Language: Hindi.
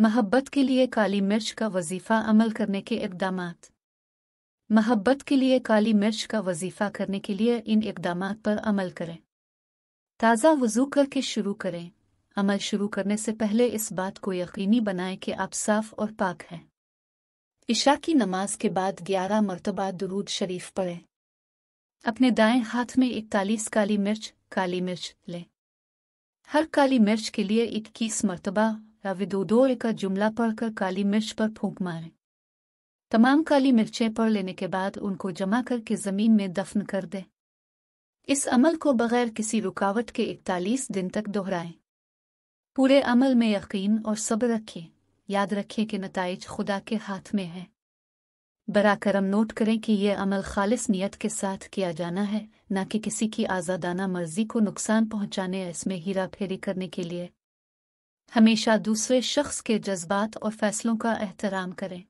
महब्बत के लिए काली मिर्च का वजीफा अमल करने के इकदाम महब्बत के लिए काली मिर्च का वजीफा करने के लिए इन इकदाम पर अमल करें ताज़ा वजू करके शुरू करें अमल शुरू करने से पहले इस बात को यकीनी बनाएं कि आप साफ और पाक हैं इशा की नमाज के बाद ग्यारह मरतबा दरूद शरीफ पढ़ें अपने दाएं हाथ में इकतालीस काली मिर्च काली मिर्च लें हर काली मिर्च के लिए इक्कीस मरतबा रविदोडोल का जुमला पढ़कर काली मिर्च पर फूक मारें तमाम काली मिर्चें पढ़ लेने के बाद उनको जमा करके ज़मीन में दफन कर दें इस अमल को बगैर किसी रुकावट के इकतालीस दिन तक दोहराएं पूरे अमल में यकीन और सब्र रखें याद रखें कि नतज खुदा के हाथ में है बरा करम नोट करें कि यह अमल खालिस नीयत के साथ किया जाना है न कि किसी की आज़ादाना मर्जी को नुकसान पहुंचाने या इसमें हीरा फेरी करने के लिए हमेशा दूसरे शख्स के जज्बात और फैसलों का एहतराम करें